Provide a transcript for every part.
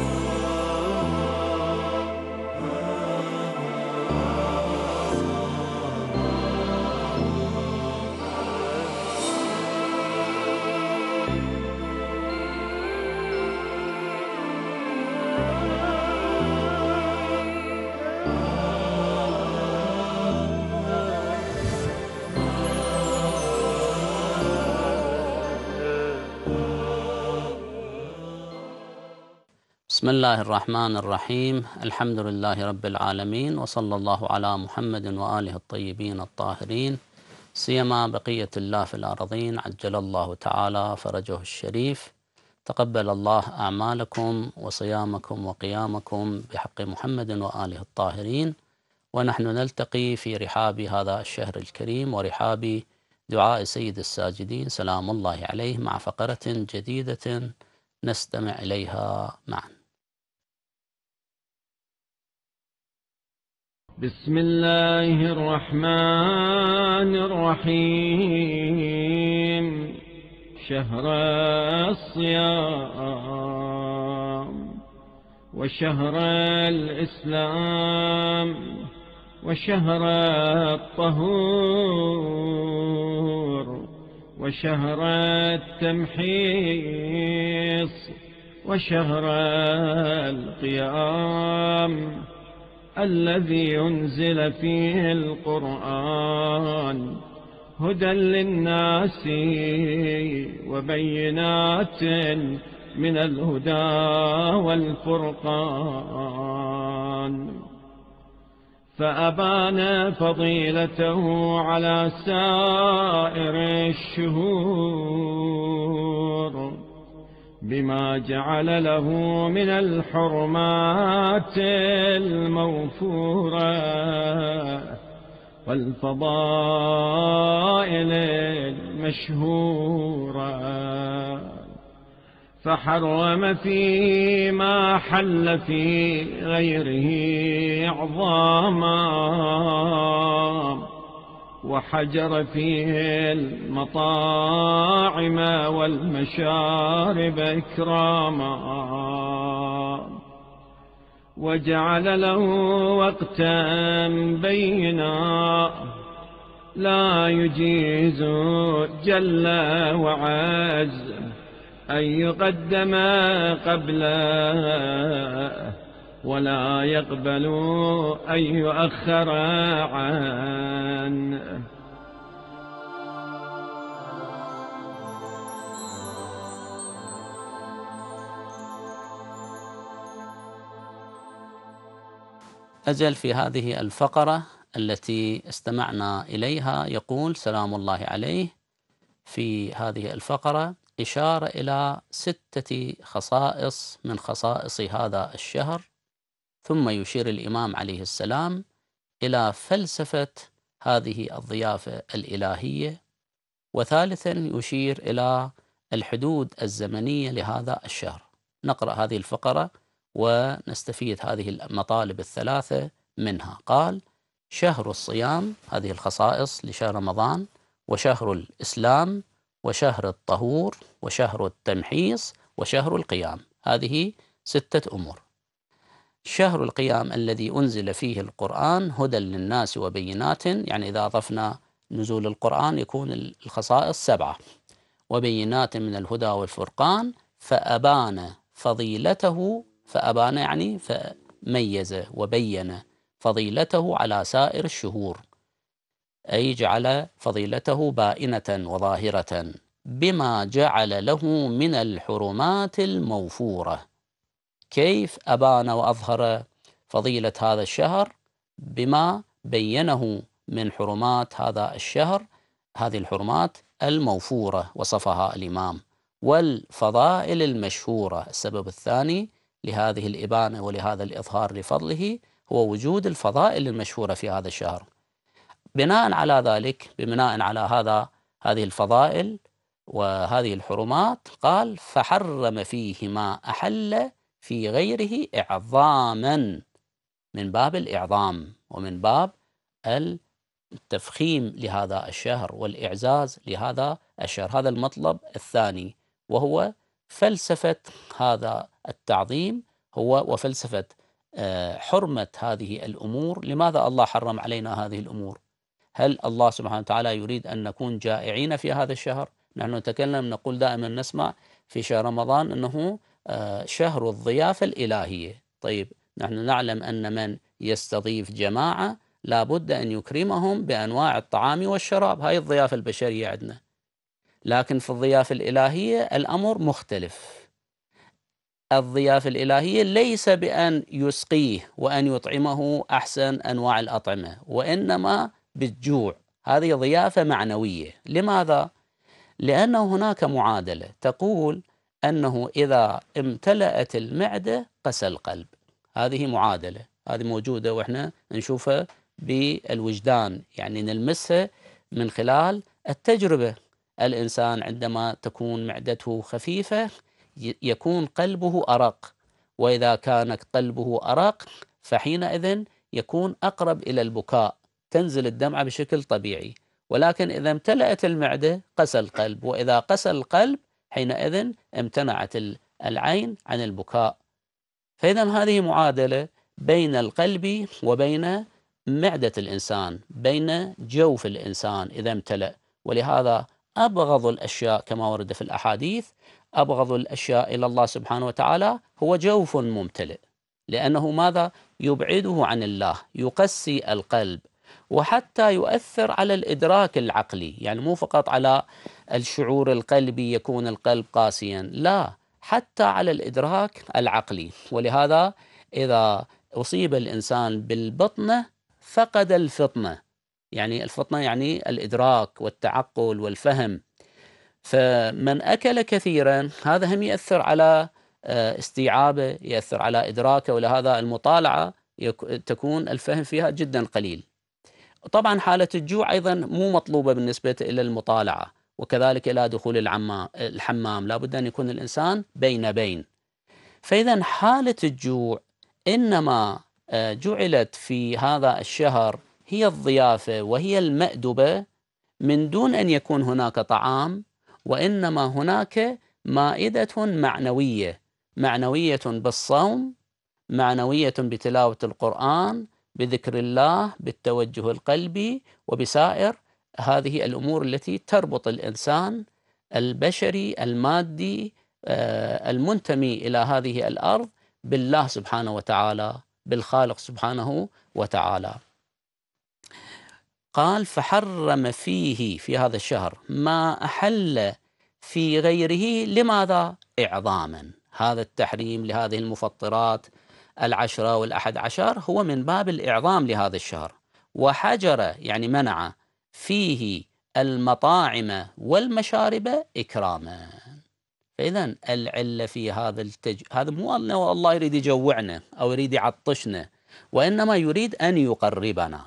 Oh. بسم الله الرحمن الرحيم الحمد لله رب العالمين وصلى الله على محمد وآله الطيبين الطاهرين سيما بقية الله في الأرضين عجل الله تعالى فرجه الشريف تقبل الله أعمالكم وصيامكم وقيامكم بحق محمد وآله الطاهرين ونحن نلتقي في رحاب هذا الشهر الكريم ورحاب دعاء سيد الساجدين سلام الله عليه مع فقرة جديدة نستمع إليها معا بسم الله الرحمن الرحيم شهر الصيام وشهر الإسلام وشهر الطهور وشهر التمحيص وشهر القيام الذي أنزل فيه القرآن هدى للناس وبينات من الهدى والفرقان فأبان فضيلته على سائر الشهور بما جعل له من الحرمات الموفورة والفضائل المشهورة فحرم فيما حل في غيره عظاما وحجر فيه المطاعم والمشارب إكراما وجعل له وقتا بينا لا يجيز جل وعز أن يقدم قبله ولا يقبل أن يؤخر عنه أجل في هذه الفقرة التي استمعنا إليها يقول سلام الله عليه في هذه الفقرة إشارة إلى ستة خصائص من خصائص هذا الشهر ثم يشير الإمام عليه السلام إلى فلسفة هذه الضيافة الإلهية وثالثا يشير إلى الحدود الزمنية لهذا الشهر نقرأ هذه الفقرة ونستفيد هذه المطالب الثلاثة منها قال شهر الصيام هذه الخصائص لشهر رمضان وشهر الإسلام وشهر الطهور وشهر التمحيص وشهر القيام هذه ستة أمور شهر القيام الذي أنزل فيه القرآن هدى للناس وبينات يعني إذا أضفنا نزول القرآن يكون الخصائص سبعة وبينات من الهدى والفرقان فأبان فضيلته فأبان يعني فميز وبين فضيلته على سائر الشهور أي جعل فضيلته بائنة وظاهرة بما جعل له من الحرمات الموفورة كيف أبان وأظهر فضيلة هذا الشهر بما بينه من حرمات هذا الشهر هذه الحرمات الموفورة وصفها الإمام والفضائل المشهورة السبب الثاني لهذه الإبانة ولهذا الإظهار لفضله هو وجود الفضائل المشهورة في هذا الشهر بناء على ذلك بناء على هذا هذه الفضائل وهذه الحرمات قال فحرم فيه ما أحل في غيره إعظاما من باب الإعظام ومن باب التفخيم لهذا الشهر والإعزاز لهذا الشهر هذا المطلب الثاني وهو فلسفة هذا التعظيم هو وفلسفة آه، حرمة هذه الأمور لماذا الله حرم علينا هذه الأمور هل الله سبحانه وتعالى يريد أن نكون جائعين في هذا الشهر نحن نتكلم نقول دائما نسمع في شهر رمضان أنه آه، شهر الضيافة الإلهية طيب نحن نعلم أن من يستضيف جماعة لابد أن يكرمهم بأنواع الطعام والشراب هاي الضيافة البشرية عندنا لكن في الضيافة الإلهية الأمر مختلف الضيافة الإلهية ليس بأن يسقيه وأن يطعمه أحسن أنواع الأطعمة وإنما بالجوع هذه ضيافة معنوية لماذا؟ لأن هناك معادلة تقول أنه إذا امتلأت المعدة قسى القلب هذه معادلة هذه موجودة وإحنا نشوفها بالوجدان يعني نلمسها من خلال التجربة الإنسان عندما تكون معدته خفيفة يكون قلبه أرق وإذا كان قلبه أرق فحينئذ يكون أقرب إلى البكاء تنزل الدمعة بشكل طبيعي ولكن إذا امتلأت المعدة قسى القلب وإذا قسى القلب حينئذ امتنعت العين عن البكاء فإذا هذه معادلة بين القلب وبين معدة الإنسان بين جوف الإنسان إذا امتلأ ولهذا أبغض الأشياء كما ورد في الأحاديث أبغض الأشياء إلى الله سبحانه وتعالى هو جوف ممتلئ لأنه ماذا يبعده عن الله يقسي القلب وحتى يؤثر على الإدراك العقلي يعني مو فقط على الشعور القلبي يكون القلب قاسيا لا حتى على الإدراك العقلي ولهذا إذا أصيب الإنسان بالبطنة فقد الفطنة يعني الفطنة يعني الإدراك والتعقل والفهم فمن أكل كثيرا هذا هم يأثر على آه، استيعابه يأثر على إدراكه ولهذا المطالعة تكون الفهم فيها جدا قليل طبعا حالة الجوع أيضا مو مطلوبة بالنسبة إلى المطالعة وكذلك إلى دخول الحمام لا بد أن يكون الإنسان بين بين فإذا حالة الجوع إنما آه، جعلت في هذا الشهر هي الضيافة وهي المأدبة من دون أن يكون هناك طعام وإنما هناك مائدة معنوية معنوية بالصوم معنوية بتلاوة القرآن بذكر الله بالتوجه القلبي وبسائر هذه الامور التي تربط الانسان البشري المادي آه، المنتمي الى هذه الارض بالله سبحانه وتعالى بالخالق سبحانه وتعالى. قال فحرم فيه في هذا الشهر ما احل في غيره لماذا؟ اعظاما. هذا التحريم لهذه المفطرات العشره والاحد عشر هو من باب الاعظام لهذا الشهر وحجر يعني منع فيه المطاعم والمشارب إكراما فإذا العلة في هذا التج... هذا مو أنه الله يريد يجوعنا أو يريد يعطشنا وإنما يريد أن يقربنا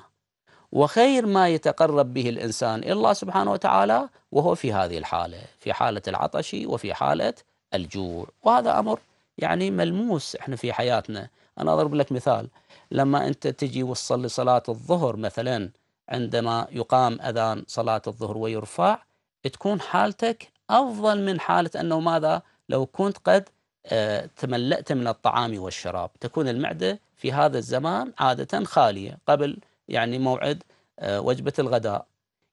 وخير ما يتقرب به الإنسان إلى الله سبحانه وتعالى وهو في هذه الحالة في حالة العطش وفي حالة الجوع وهذا أمر يعني ملموس احنا في حياتنا أنا أضرب لك مثال لما أنت تجي وتصلي صلاة الظهر مثلاً عندما يقام أذان صلاة الظهر ويرفع تكون حالتك أفضل من حالة أنه ماذا لو كنت قد آه، تملأت من الطعام والشراب تكون المعدة في هذا الزمان عادة خالية قبل يعني موعد آه، وجبة الغداء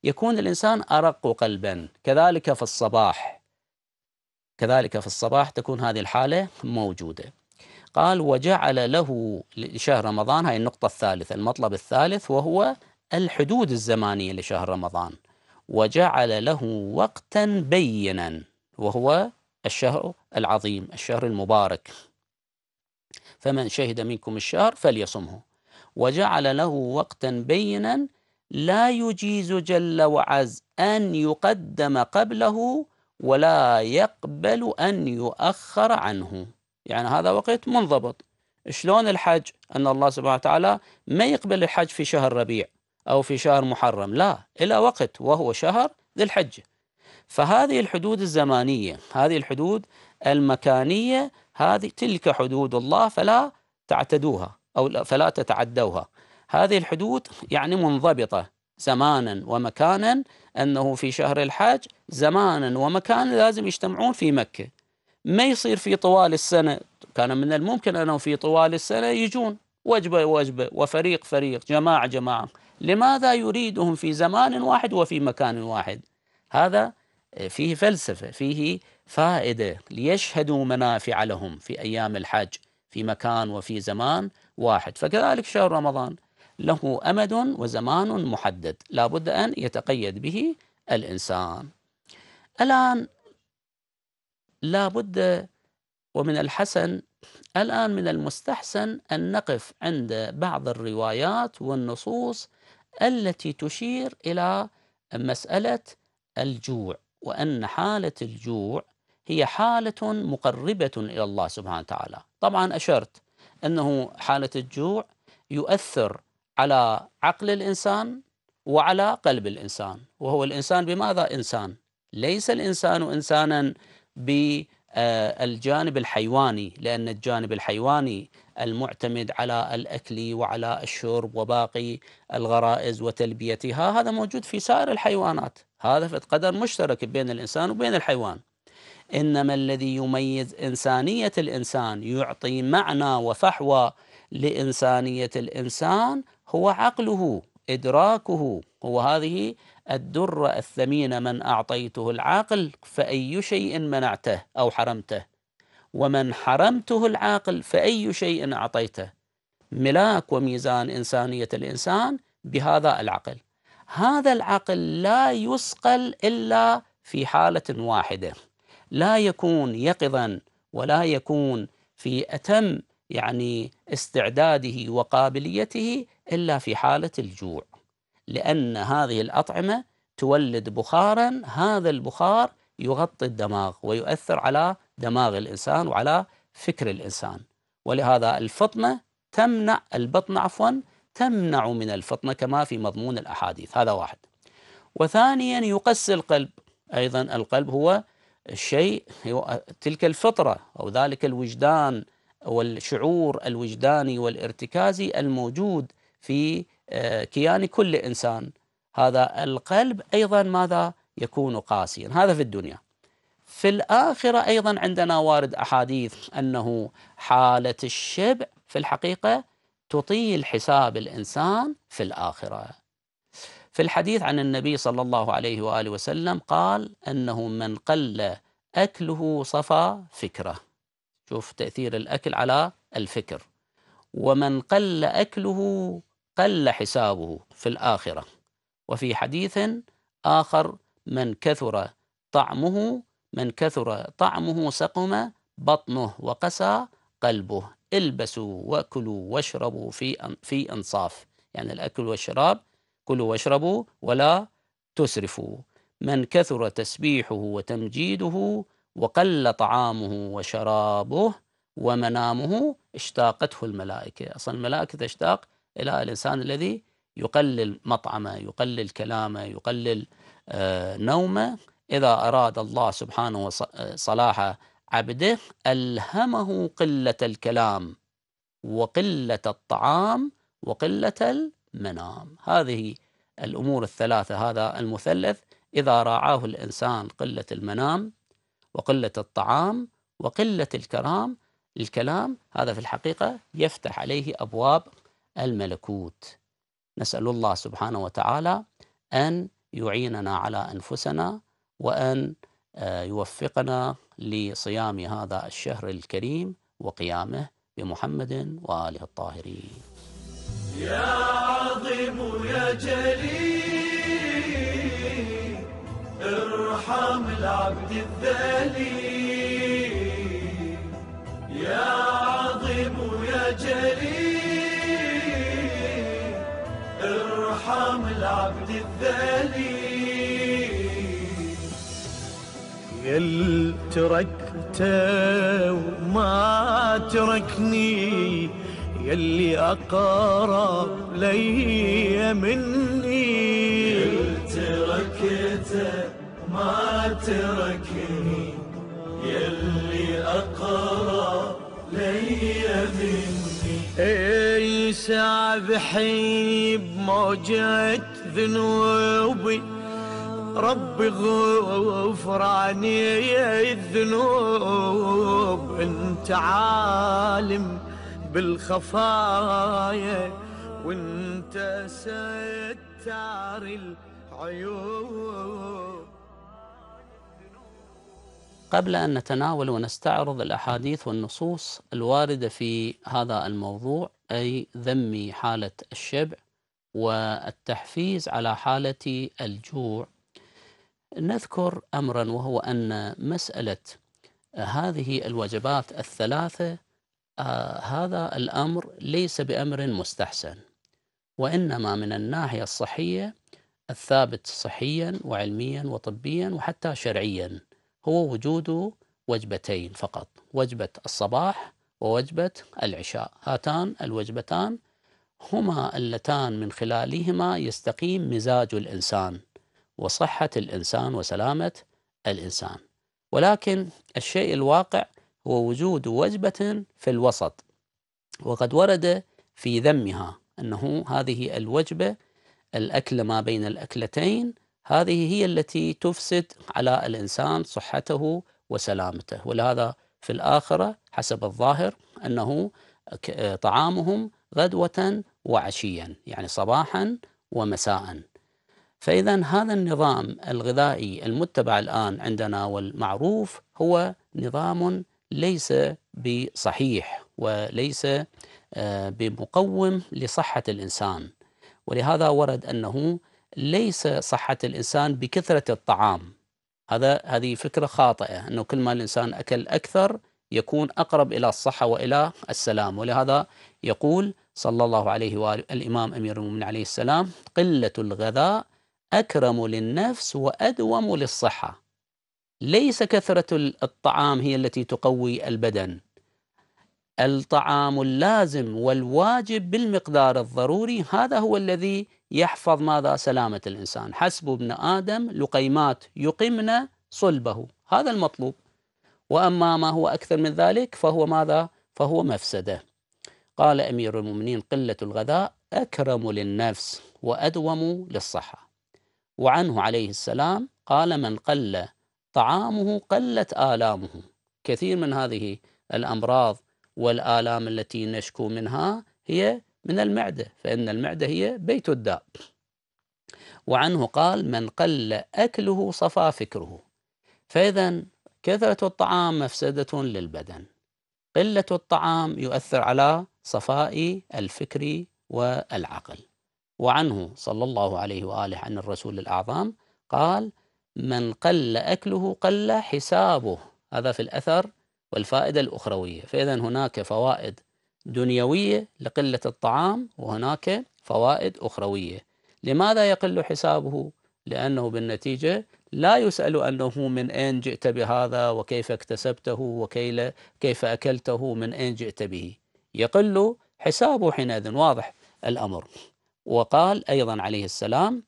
يكون الإنسان أرق قلبا كذلك في الصباح كذلك في الصباح تكون هذه الحالة موجودة قال وجعل له لشهر رمضان هاي النقطة الثالثة المطلب الثالث وهو الحدود الزمانية لشهر رمضان وجعل له وقتا بينا وهو الشهر العظيم الشهر المبارك فمن شهد منكم الشهر فليصمه وجعل له وقتا بينا لا يجيز جل وعز أن يقدم قبله ولا يقبل أن يؤخر عنه يعني هذا وقت منضبط شلون الحج أن الله سبحانه وتعالى ما يقبل الحج في شهر ربيع أو في شهر محرم لا إلى وقت وهو شهر ذي الحجة فهذه الحدود الزمانية هذه الحدود المكانية هذه تلك حدود الله فلا تعتدوها أو فلا تتعدوها هذه الحدود يعني منضبطة زمانا ومكانا أنه في شهر الحج زمانا ومكانا لازم يجتمعون في مكة ما يصير في طوال السنة كان من الممكن أنه في طوال السنة يجون وجبة وجبة وفريق فريق جماعة جماعة لماذا يريدهم في زمان واحد وفي مكان واحد هذا آه، فيه فلسفه فيه فائده ليشهدوا منافع لهم في ايام الحج في مكان وفي زمان واحد فكذلك شهر رمضان له امد وزمان محدد لا بد ان يتقيد به الانسان الان لا بد ومن الحسن الان من المستحسن ان نقف عند بعض الروايات والنصوص التي تشير إلى مسألة الجوع وأن حالة الجوع هي حالة مقربة إلى الله سبحانه وتعالى طبعا أشرت أنه حالة الجوع يؤثر على عقل الإنسان وعلى قلب الإنسان وهو الإنسان بماذا إنسان ليس الإنسان إنسانا ب آه، الجانب الحيواني لأن الجانب الحيواني المعتمد على الأكل وعلى الشرب وباقي الغرائز وتلبيتها هذا موجود في سائر الحيوانات هذا في قدر مشترك بين الإنسان وبين الحيوان إنما الذي يميز إنسانية الإنسان يعطي معنى وفحوى لإنسانية الإنسان هو عقله إدراكه هو هذه الدرة الثمينة من أعطيته العاقل فأي شيء منعته أو حرمته ومن حرمته العاقل فأي شيء أعطيته ملاك وميزان إنسانية الإنسان بهذا العقل هذا العقل لا يصقل إلا في حالة واحدة لا يكون يقظا ولا يكون في أتم يعني استعداده وقابليته الا في حاله الجوع لان هذه الاطعمه تولد بخارا هذا البخار يغطي الدماغ ويؤثر على دماغ الانسان وعلى فكر الانسان ولهذا الفطنه تمنع البطن عفوا تمنع من الفطنه كما في مضمون الاحاديث هذا واحد وثانيا يقسي القلب ايضا القلب هو الشيء تلك الفطره او ذلك الوجدان والشعور الوجداني والارتكازي الموجود في آه، كيان كل انسان هذا القلب ايضا ماذا يكون قاسيا هذا في الدنيا في الاخره ايضا عندنا وارد احاديث انه حاله الشبع في الحقيقه تطيل حساب الانسان في الاخره في الحديث عن النبي صلى الله عليه واله وسلم قال انه من قل اكله صفى فكره شوف تأثير الأكل على الفكر ومن قل أكله قل حسابه في الآخرة وفي حديث آخر من كثر طعمه من كثر طعمه سقم بطنه وقسى قلبه البسوا وكلوا واشربوا في في انصاف يعني الاكل والشراب كلوا واشربوا ولا تسرفوا من كثر تسبيحه وتمجيده وقل طعامه وشرابه ومنامه اشتاقته الملائكة أصلا الملائكة تشتاق إلى الإنسان الذي يقلل مطعمه يقلل كلامه يقلل آه، نومه إذا أراد الله سبحانه آه، صلاح عبده ألهمه قلة الكلام وقلة الطعام وقلة المنام هذه الأمور الثلاثة هذا المثلث إذا راعاه الإنسان قلة المنام وقلة الطعام وقلة الكرام الكلام هذا في الحقيقة يفتح عليه أبواب الملكوت نسأل الله سبحانه وتعالى أن يعيننا على أنفسنا وأن آه، يوفقنا لصيام هذا الشهر الكريم وقيامه بمحمد وآله الطاهرين يا عظيم يا جليل ارحم العبد الذليل يا عظيم يا جليل ارحم العبد الذليل يل تركته وما تركني يلي أقرب لي مني يل تركته ما تركني يلي أقرب لي ذنبي اي سعب بموجة ذنوبي ربي غفراني الذنوب انت عالم بالخفايا وانت ستار العيوب قبل أن نتناول ونستعرض الأحاديث والنصوص الواردة في هذا الموضوع أي ذم حالة الشبع والتحفيز على حالة الجوع نذكر أمرا وهو أن مسألة هذه الوجبات الثلاثة آه، هذا الأمر ليس بأمر مستحسن وإنما من الناحية الصحية الثابت صحيا وعلميا وطبيا وحتى شرعيا هو وجود وجبتين فقط وجبة الصباح ووجبة العشاء هاتان الوجبتان هما اللتان من خلالهما يستقيم مزاج الإنسان وصحة الإنسان وسلامة الإنسان ولكن الشيء الواقع هو وجود وجبة في الوسط وقد ورد في ذمها أنه هذه الوجبة الأكل ما بين الأكلتين هذه هي التي تفسد على الانسان صحته وسلامته ولهذا في الاخره حسب الظاهر انه طعامهم غدوه وعشيا يعني صباحا ومساء فاذا هذا النظام الغذائي المتبع الان عندنا والمعروف هو نظام ليس بصحيح وليس آه، بمقوم لصحه الانسان ولهذا ورد انه ليس صحة الإنسان بكثرة الطعام هذا هذه فكرة خاطئة أنه كل ما الإنسان أكل أكثر يكون أقرب إلى الصحة وإلى السلام ولهذا يقول صلى الله عليه وآله الإمام أمير المؤمنين عليه السلام قلة الغذاء أكرم للنفس وأدوم للصحة ليس كثرة الطعام هي التي تقوي البدن الطعام اللازم والواجب بالمقدار الضروري هذا هو الذي يحفظ ماذا سلامة الإنسان حسب ابن آدم لقيمات يقمن صلبه هذا المطلوب وأما ما هو أكثر من ذلك فهو ماذا فهو مفسدة قال أمير المؤمنين قلة الغذاء أكرم للنفس وأدوم للصحة وعنه عليه السلام قال من قل طعامه قلت آلامه كثير من هذه الأمراض والآلام التي نشكو منها هي من المعدة فإن المعدة هي بيت الداء وعنه قال من قل أكله صفى فكره فإذا كثرة الطعام مفسدة للبدن قلة الطعام يؤثر على صفاء الفكر والعقل وعنه صلى الله عليه وآله عن الرسول الأعظم قال من قل أكله قل حسابه هذا في الأثر والفائدة الأخروية فإذا هناك فوائد دنيوية لقلة الطعام وهناك فوائد أخروية لماذا يقل حسابه؟ لأنه بالنتيجة لا يسأل أنه من أين جئت بهذا وكيف اكتسبته وكيف أكلته من أين جئت به يقل حسابه حينئذ واضح الأمر وقال أيضا عليه السلام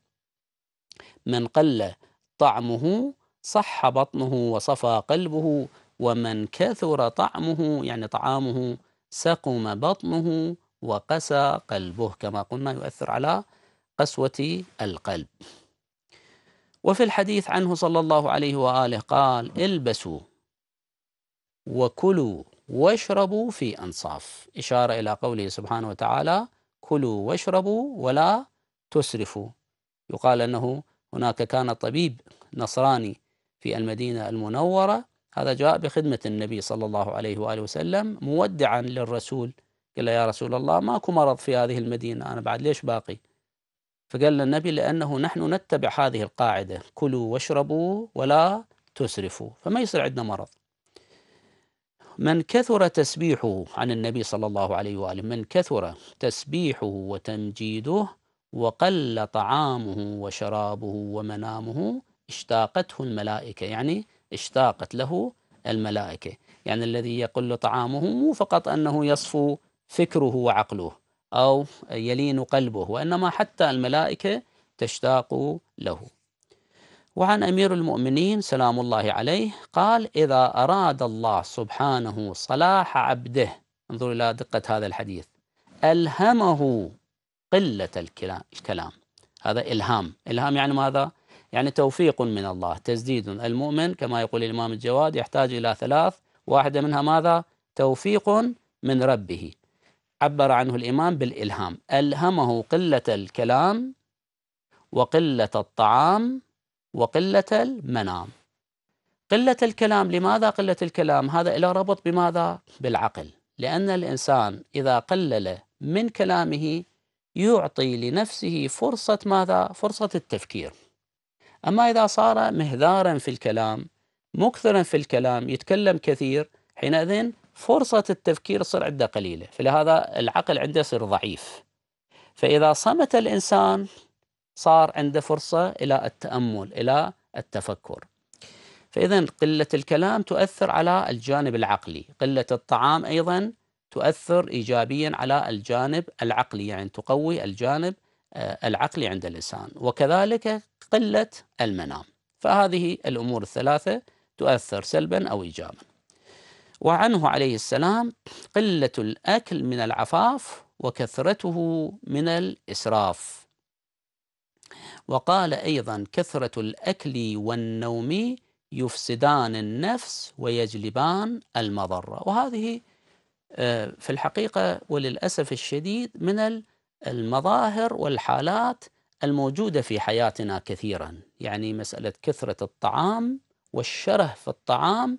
من قل طعمه صح بطنه وصفى قلبه ومن كثر طعمه يعني طعامه سقم بطنه وقسى قلبه كما قلنا يؤثر على قسوة القلب وفي الحديث عنه صلى الله عليه وآله قال البسوا وكلوا واشربوا في أنصاف إشارة إلى قوله سبحانه وتعالى كلوا واشربوا ولا تسرفوا يقال أنه هناك كان طبيب نصراني في المدينة المنورة هذا جاء بخدمة النبي صلى الله عليه وآله وسلم مودعا للرسول قال له يا رسول الله ماكو مرض في هذه المدينة أنا بعد ليش باقي فقال النبي لأنه نحن نتبع هذه القاعدة كلوا واشربوا ولا تسرفوا فما يصير عندنا مرض من كثر تسبيحه عن النبي صلى الله عليه وآله من كثر تسبيحه وتمجيده وقل طعامه وشرابه ومنامه اشتاقته الملائكة يعني اشتاقت له الملائكة يعني الذي يقل طعامه مو فقط أنه يصفو فكره وعقله أو يلين قلبه وإنما حتى الملائكة تشتاق له وعن أمير المؤمنين سلام الله عليه قال إذا أراد الله سبحانه صلاح عبده انظر إلى دقة هذا الحديث ألهمه قلة الكلام هذا إلهام إلهام يعني ماذا؟ يعني توفيق من الله تسديد المؤمن كما يقول الإمام الجواد يحتاج إلى ثلاث واحدة منها ماذا؟ توفيق من ربه عبر عنه الإمام بالإلهام ألهمه قلة الكلام وقلة الطعام وقلة المنام قلة الكلام لماذا قلة الكلام هذا له ربط بماذا بالعقل لأن الإنسان إذا قلل من كلامه يعطي لنفسه فرصة ماذا فرصة التفكير أما إذا صار مهذارا في الكلام مكثرا في الكلام يتكلم كثير حينئذ فرصة التفكير تصير عنده قليلة فلهذا العقل عنده يصير ضعيف فإذا صمت الإنسان صار عنده فرصة إلى التأمل إلى التفكر فإذا قلة الكلام تؤثر على الجانب العقلي قلة الطعام أيضا تؤثر إيجابيا على الجانب العقلي يعني تقوي الجانب آه، العقلي عند الإنسان وكذلك قلة المنام فهذه الأمور الثلاثة تؤثر سلبا أو إيجابا وعنه عليه السلام قلة الأكل من العفاف وكثرته من الإسراف وقال أيضا كثرة الأكل والنوم يفسدان النفس ويجلبان المضرة وهذه آه، في الحقيقة وللأسف الشديد من المظاهر والحالات الموجودة في حياتنا كثيرا يعني مسألة كثرة الطعام والشره في الطعام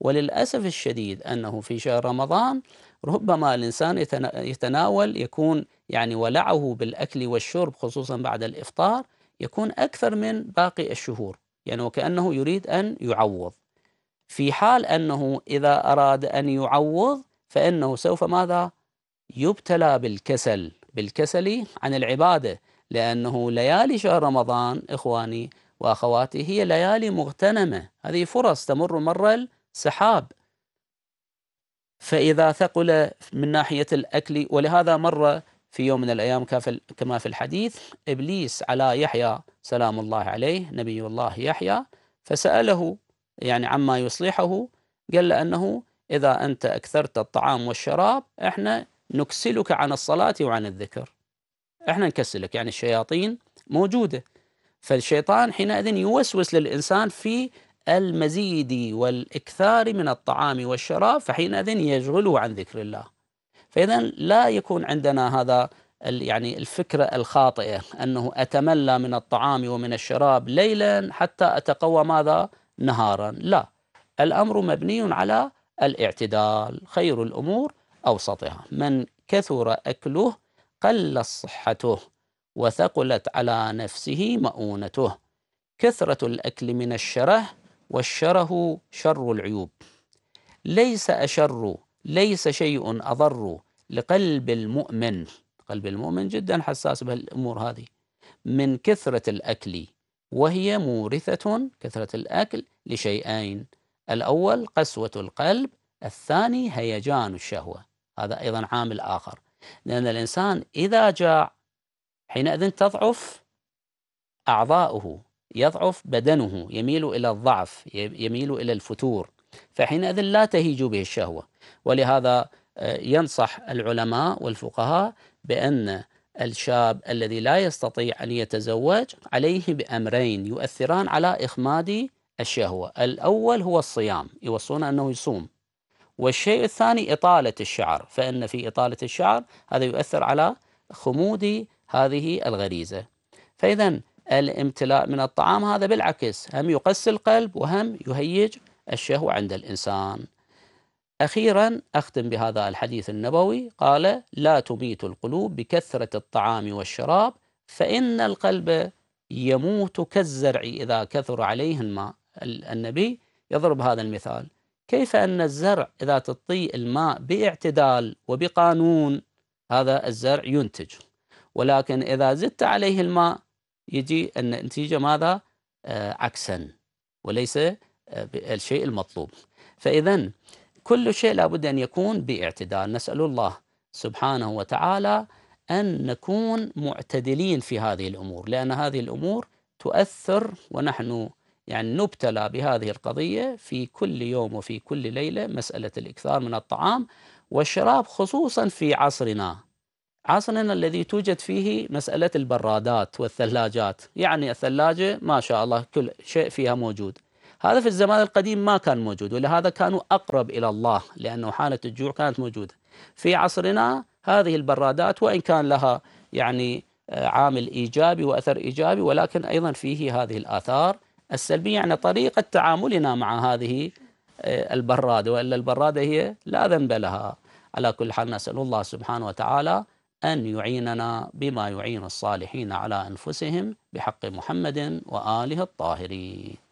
وللأسف الشديد أنه في شهر رمضان ربما الإنسان يتناول يكون يعني ولعه بالأكل والشرب خصوصا بعد الإفطار يكون أكثر من باقي الشهور يعني وكأنه يريد أن يعوض في حال أنه إذا أراد أن يعوض فإنه سوف ماذا؟ يبتلى بالكسل بالكسل عن العبادة لأنه ليالي شهر رمضان إخواني وأخواتي هي ليالي مغتنمة هذه فرص تمر مر السحاب فإذا ثقل من ناحية الأكل ولهذا مر في يوم من الأيام كما في الحديث إبليس على يحيى سلام الله عليه نبي الله يحيى فسأله يعني عما يصلحه قال له أنه إذا أنت أكثرت الطعام والشراب إحنا نكسلك عن الصلاة وعن الذكر احنا نكسلك يعني الشياطين موجوده فالشيطان حينئذ يوسوس للانسان في المزيد والاكثار من الطعام والشراب فحينئذ يشغله عن ذكر الله. فاذا لا يكون عندنا هذا يعني الفكره الخاطئه انه اتملى من الطعام ومن الشراب ليلا حتى اتقوى ماذا؟ نهارا، لا. الامر مبني على الاعتدال، خير الامور اوسطها، من كثر اكله قلت صحته وثقلت على نفسه مؤونته كثرة الأكل من الشره والشره شر العيوب ليس أشر ليس شيء أضر لقلب المؤمن قلب المؤمن جدا حساس بالأمور هذه من كثرة الأكل وهي مورثة كثرة الأكل لشيئين الأول قسوة القلب الثاني هيجان الشهوة هذا أيضا عامل آخر لأن الإنسان إذا جاع حينئذ تضعف أعضاؤه يضعف بدنه يميل إلى الضعف يميل إلى الفتور فحينئذ لا تهيج به الشهوة ولهذا آه، ينصح العلماء والفقهاء بأن الشاب الذي لا يستطيع أن يتزوج عليه بأمرين يؤثران على إخماد الشهوة الأول هو الصيام يوصون أنه يصوم والشيء الثاني إطالة الشعر فإن في إطالة الشعر هذا يؤثر على خمود هذه الغريزة فإذا الامتلاء من الطعام هذا بالعكس هم يقسي القلب وهم يهيج الشهوة عند الإنسان أخيرا أختم بهذا الحديث النبوي قال لا تميت القلوب بكثرة الطعام والشراب فإن القلب يموت كالزرع إذا كثر عليه الماء النبي يضرب هذا المثال كيف أن الزرع إذا تطي الماء باعتدال وبقانون هذا الزرع ينتج ولكن إذا زدت عليه الماء يجي النتيجة ماذا آه، عكسا وليس آه، الشيء المطلوب فإذا كل شيء لابد أن يكون باعتدال نسأل الله سبحانه وتعالى أن نكون معتدلين في هذه الأمور لأن هذه الأمور تؤثر ونحن يعني نبتلى بهذه القضية في كل يوم وفي كل ليلة مسألة الإكثار من الطعام والشراب خصوصا في عصرنا عصرنا الذي توجد فيه مسألة البرادات والثلاجات يعني الثلاجة ما شاء الله كل شيء فيها موجود هذا في الزمان القديم ما كان موجود ولهذا كانوا أقرب إلى الله لأنه حالة الجوع كانت موجودة في عصرنا هذه البرادات وإن كان لها يعني آه، عامل إيجابي وأثر إيجابي ولكن أيضا فيه هذه الآثار السلبية يعني طريقة تعاملنا مع هذه آه، البرادة وإلا البرادة هي لا ذنب لها على كل حال نسأل الله سبحانه وتعالى أن يعيننا بما يعين الصالحين على أنفسهم بحق محمد وآله الطاهرين